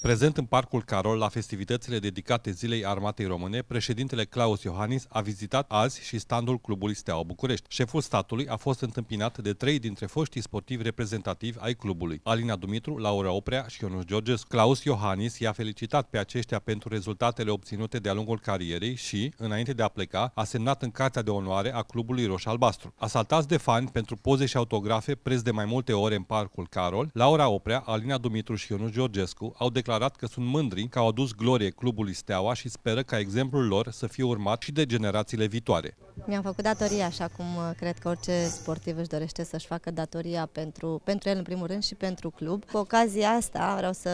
Prezent în Parcul Carol, la festivitățile dedicate Zilei Armatei Române, președintele Claus Iohannis a vizitat azi și standul Clubului Steaua București. Șeful statului a fost întâmpinat de trei dintre foștii sportivi reprezentativi ai clubului, Alina Dumitru, Laura Oprea și Ionuș Georges. Claus Iohannis i-a felicitat pe aceștia pentru rezultatele obținute de-a lungul carierei și, înainte de a pleca, a semnat în cartea de onoare a clubului Roș-Albastru. Asaltați de fani pentru poze și autografe preț de mai multe ore în Parcul Carol, Laura Oprea, Alina Dumitru și Ionuș Georgescu au declarat declarat că sunt mândri că au adus glorie clubului Steaua și speră ca exemplul lor să fie urmat și de generațiile viitoare. Mi-am făcut datoria, așa cum uh, cred că orice sportiv își dorește să-și facă datoria pentru, pentru el în primul rând și pentru club. Cu ocazia asta vreau să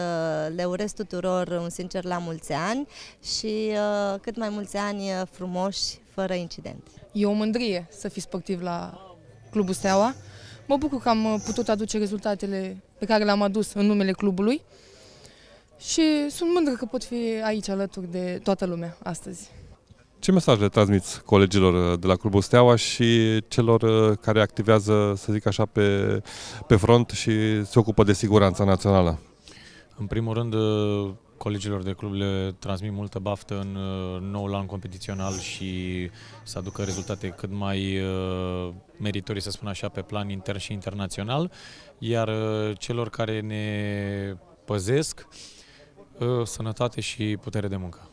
le urez tuturor un sincer la mulți ani și uh, cât mai mulți ani uh, frumoși, fără incident. E o mândrie să fii sportiv la Clubul Steaua. Mă bucur că am uh, putut aduce rezultatele pe care le-am adus în numele clubului și sunt mândră că pot fi aici alături de toată lumea astăzi. Ce mesaj le transmiți colegilor uh, de la Clubul Steaua și celor uh, care activează, să zic așa, pe, pe front și se ocupă de siguranța națională? În primul rând, uh, colegilor de club le transmit multă baftă în noul an competițional și să aducă rezultate cât mai meritorii, să spun așa, pe plan intern și internațional. Iar celor care ne păzesc, Uh, sănătate și putere de muncă.